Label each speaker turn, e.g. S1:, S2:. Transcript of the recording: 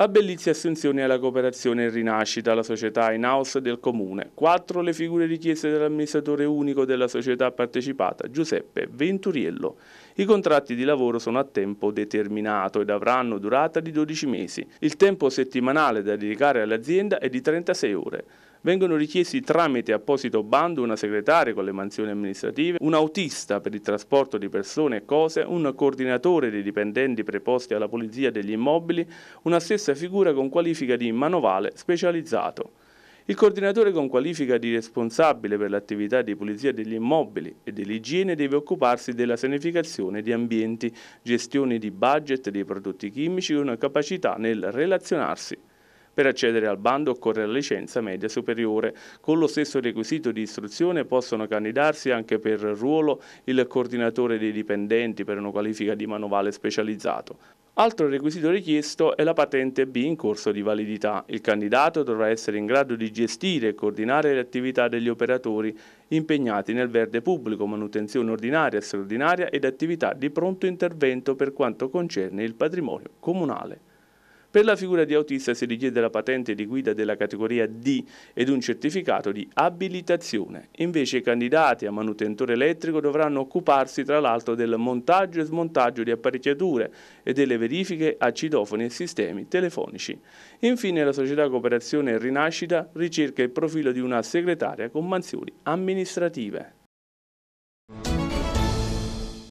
S1: A Bellizia Assunzioni alla cooperazione e rinascita, la società in house del comune. Quattro le figure richieste dall'amministratore unico della società partecipata, Giuseppe Venturiello. I contratti di lavoro sono a tempo determinato ed avranno durata di 12 mesi. Il tempo settimanale da dedicare all'azienda è di 36 ore vengono richiesti tramite apposito bando una segretaria con le mansioni amministrative, un autista per il trasporto di persone e cose, un coordinatore dei dipendenti preposti alla pulizia degli immobili, una stessa figura con qualifica di manovale specializzato. Il coordinatore con qualifica di responsabile per l'attività di pulizia degli immobili e dell'igiene deve occuparsi della sanificazione di ambienti, gestione di budget dei prodotti chimici e una capacità nel relazionarsi per accedere al bando occorre la licenza media superiore. Con lo stesso requisito di istruzione possono candidarsi anche per ruolo il coordinatore dei dipendenti per una qualifica di manovale specializzato. Altro requisito richiesto è la patente B in corso di validità. Il candidato dovrà essere in grado di gestire e coordinare le attività degli operatori impegnati nel verde pubblico, manutenzione ordinaria e straordinaria ed attività di pronto intervento per quanto concerne il patrimonio comunale. Per la figura di autista si richiede la patente di guida della categoria D ed un certificato di abilitazione. Invece i candidati a manutentore elettrico dovranno occuparsi tra l'altro del montaggio e smontaggio di apparecchiature e delle verifiche a citofoni e sistemi telefonici. Infine la società Cooperazione e Rinascita ricerca il profilo di una segretaria con mansioni amministrative.